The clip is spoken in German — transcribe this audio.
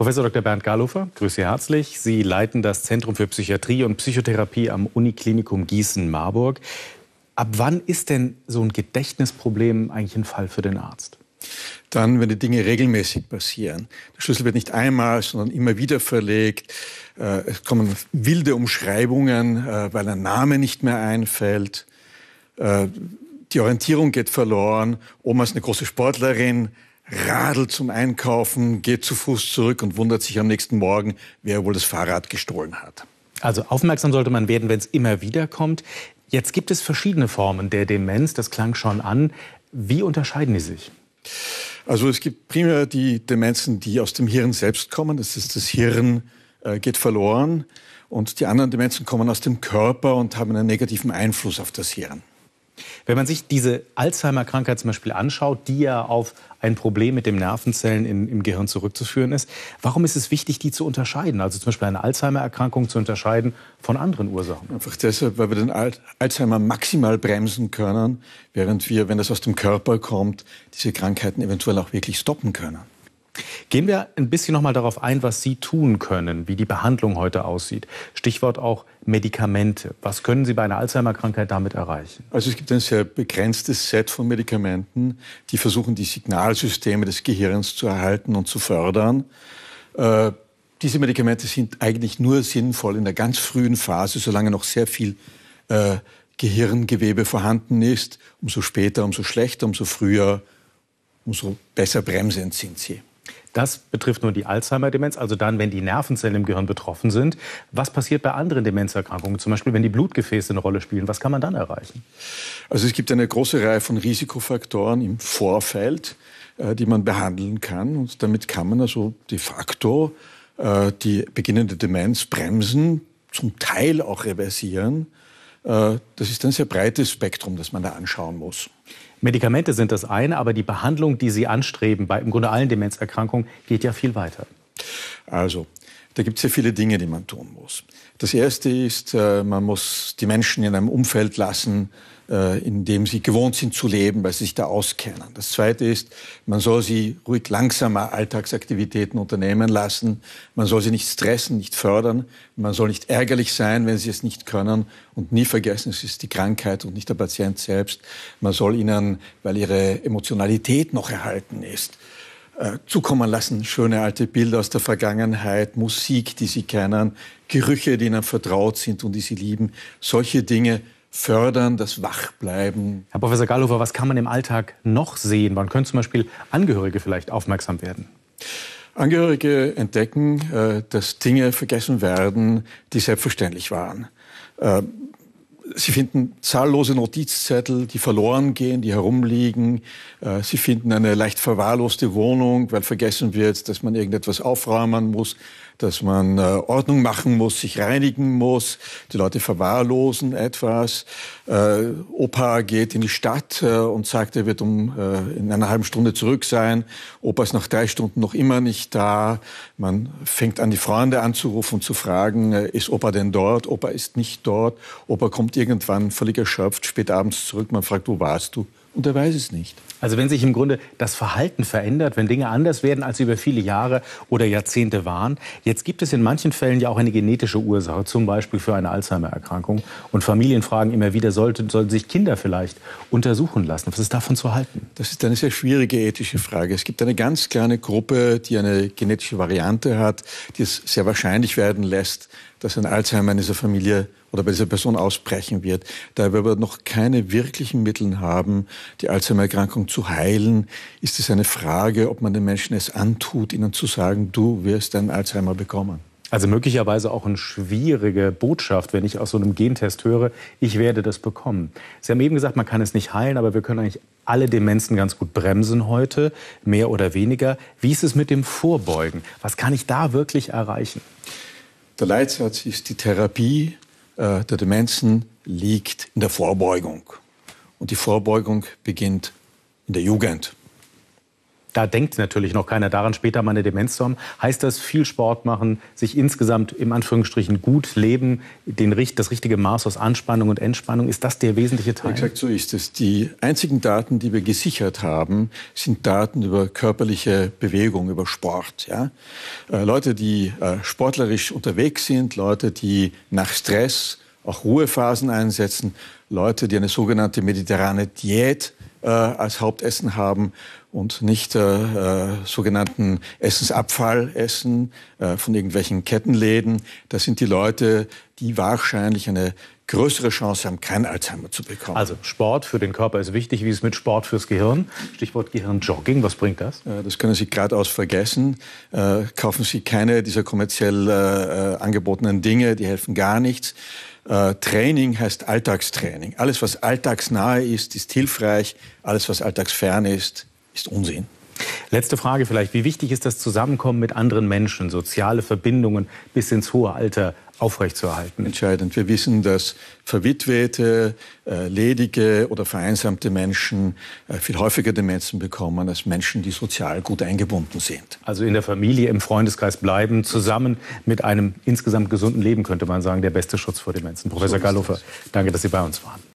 Professor Dr. Bernd Garlofer, grüße herzlich. Sie leiten das Zentrum für Psychiatrie und Psychotherapie am Uniklinikum Gießen-Marburg. Ab wann ist denn so ein Gedächtnisproblem eigentlich ein Fall für den Arzt? Dann, wenn die Dinge regelmäßig passieren. Der Schlüssel wird nicht einmal, sondern immer wieder verlegt. Äh, es kommen wilde Umschreibungen, äh, weil ein Name nicht mehr einfällt. Äh, die Orientierung geht verloren. Oma ist eine große Sportlerin, radelt zum Einkaufen, geht zu Fuß zurück und wundert sich am nächsten Morgen, wer wohl das Fahrrad gestohlen hat. Also aufmerksam sollte man werden, wenn es immer wieder kommt. Jetzt gibt es verschiedene Formen der Demenz, das klang schon an. Wie unterscheiden die sich? Also es gibt primär die Demenzen, die aus dem Hirn selbst kommen. Das ist das Hirn äh, geht verloren. Und die anderen Demenzen kommen aus dem Körper und haben einen negativen Einfluss auf das Hirn. Wenn man sich diese Alzheimer-Krankheit zum Beispiel anschaut, die ja auf ein Problem mit den Nervenzellen in, im Gehirn zurückzuführen ist, warum ist es wichtig, die zu unterscheiden? Also zum Beispiel eine Alzheimer-Erkrankung zu unterscheiden von anderen Ursachen? Einfach deshalb, weil wir den Al Alzheimer maximal bremsen können, während wir, wenn das aus dem Körper kommt, diese Krankheiten eventuell auch wirklich stoppen können. Gehen wir ein bisschen noch mal darauf ein, was Sie tun können, wie die Behandlung heute aussieht. Stichwort auch Medikamente. Was können Sie bei einer Alzheimer-Krankheit damit erreichen? Also es gibt ein sehr begrenztes Set von Medikamenten, die versuchen, die Signalsysteme des Gehirns zu erhalten und zu fördern. Äh, diese Medikamente sind eigentlich nur sinnvoll in der ganz frühen Phase, solange noch sehr viel äh, Gehirngewebe vorhanden ist. Umso später, umso schlechter, umso früher, umso besser bremsend sind sie. Das betrifft nur die Alzheimer-Demenz, also dann, wenn die Nervenzellen im Gehirn betroffen sind. Was passiert bei anderen Demenzerkrankungen, zum Beispiel wenn die Blutgefäße eine Rolle spielen? Was kann man dann erreichen? Also es gibt eine große Reihe von Risikofaktoren im Vorfeld, äh, die man behandeln kann. Und damit kann man also de facto äh, die beginnende Demenz bremsen, zum Teil auch reversieren. Äh, das ist ein sehr breites Spektrum, das man da anschauen muss. Medikamente sind das eine, aber die Behandlung, die Sie anstreben bei im Grunde allen Demenzerkrankungen, geht ja viel weiter. Also, da gibt es ja viele Dinge, die man tun muss. Das Erste ist, äh, man muss die Menschen in einem Umfeld lassen, äh, in dem sie gewohnt sind zu leben, weil sie sich da auskennen. Das Zweite ist, man soll sie ruhig langsamer Alltagsaktivitäten unternehmen lassen. Man soll sie nicht stressen, nicht fördern. Man soll nicht ärgerlich sein, wenn sie es nicht können. Und nie vergessen, es ist die Krankheit und nicht der Patient selbst. Man soll ihnen, weil ihre Emotionalität noch erhalten ist, äh, zukommen lassen. Schöne alte Bilder aus der Vergangenheit, Musik, die sie kennen, Gerüche, die ihnen vertraut sind und die sie lieben. Solche Dinge fördern, das Wachbleiben. Herr Professor Gallhofer, was kann man im Alltag noch sehen? Wann können zum Beispiel Angehörige vielleicht aufmerksam werden? Angehörige entdecken, äh, dass Dinge vergessen werden, die selbstverständlich waren. Äh, Sie finden zahllose Notizzettel, die verloren gehen, die herumliegen. Äh, Sie finden eine leicht verwahrloste Wohnung, weil vergessen wird, dass man irgendetwas aufräumen muss dass man äh, Ordnung machen muss, sich reinigen muss, die Leute verwahrlosen etwas. Äh, Opa geht in die Stadt äh, und sagt, er wird um äh, in einer halben Stunde zurück sein. Opa ist nach drei Stunden noch immer nicht da. Man fängt an, die Freunde anzurufen und zu fragen, äh, ist Opa denn dort? Opa ist nicht dort. Opa kommt irgendwann völlig erschöpft, spät abends zurück. Man fragt, wo warst du? Und er weiß es nicht. Also wenn sich im Grunde das Verhalten verändert, wenn Dinge anders werden, als sie über viele Jahre oder Jahrzehnte waren. Jetzt gibt es in manchen Fällen ja auch eine genetische Ursache, zum Beispiel für eine Alzheimer-Erkrankung. Und Familien fragen immer wieder, sollten, sollten sich Kinder vielleicht untersuchen lassen? Was ist davon zu halten? Das ist eine sehr schwierige ethische Frage. Es gibt eine ganz kleine Gruppe, die eine genetische Variante hat, die es sehr wahrscheinlich werden lässt, dass ein Alzheimer in dieser Familie oder bei dieser Person ausbrechen wird. Da wir aber noch keine wirklichen Mittel haben, die Alzheimer-Erkrankung zu heilen, ist es eine Frage, ob man den Menschen es antut, ihnen zu sagen, du wirst einen Alzheimer bekommen. Also möglicherweise auch eine schwierige Botschaft, wenn ich aus so einem Gentest höre, ich werde das bekommen. Sie haben eben gesagt, man kann es nicht heilen, aber wir können eigentlich alle Demenzen ganz gut bremsen heute, mehr oder weniger. Wie ist es mit dem Vorbeugen? Was kann ich da wirklich erreichen? Der Leitsatz ist, die Therapie äh, der Demenzen liegt in der Vorbeugung. Und die Vorbeugung beginnt in der Jugend. Da denkt natürlich noch keiner daran, später mal eine Demenz zu haben. Heißt das, viel Sport machen, sich insgesamt im Anführungsstrichen gut leben, den, das richtige Maß aus Anspannung und Entspannung, ist das der wesentliche Teil? Exakt so ist es. Die einzigen Daten, die wir gesichert haben, sind Daten über körperliche Bewegung, über Sport. Ja? Äh, Leute, die äh, sportlerisch unterwegs sind, Leute, die nach Stress auch Ruhephasen einsetzen, Leute, die eine sogenannte mediterrane Diät äh, als Hauptessen haben, und nicht äh, äh, sogenannten Essensabfallessen äh, von irgendwelchen Kettenläden. Das sind die Leute, die wahrscheinlich eine größere Chance haben, keinen Alzheimer zu bekommen. Also Sport für den Körper ist wichtig, wie es mit Sport fürs Gehirn. Stichwort Gehirnjogging, was bringt das? Äh, das können Sie geradeaus vergessen. Äh, kaufen Sie keine dieser kommerziell äh, angebotenen Dinge, die helfen gar nichts. Training heißt Alltagstraining. Alles, was alltagsnahe ist, ist hilfreich. Alles, was alltagsfern ist, ist Unsinn. Letzte Frage vielleicht. Wie wichtig ist das Zusammenkommen mit anderen Menschen, soziale Verbindungen bis ins hohe Alter aufrechtzuerhalten? Entscheidend. Wir wissen, dass verwitwete, äh, ledige oder vereinsamte Menschen äh, viel häufiger Demenzen bekommen als Menschen, die sozial gut eingebunden sind. Also in der Familie, im Freundeskreis bleiben, zusammen mit einem insgesamt gesunden Leben, könnte man sagen, der beste Schutz vor Demenzen. Professor so Gallofer, danke, dass Sie bei uns waren.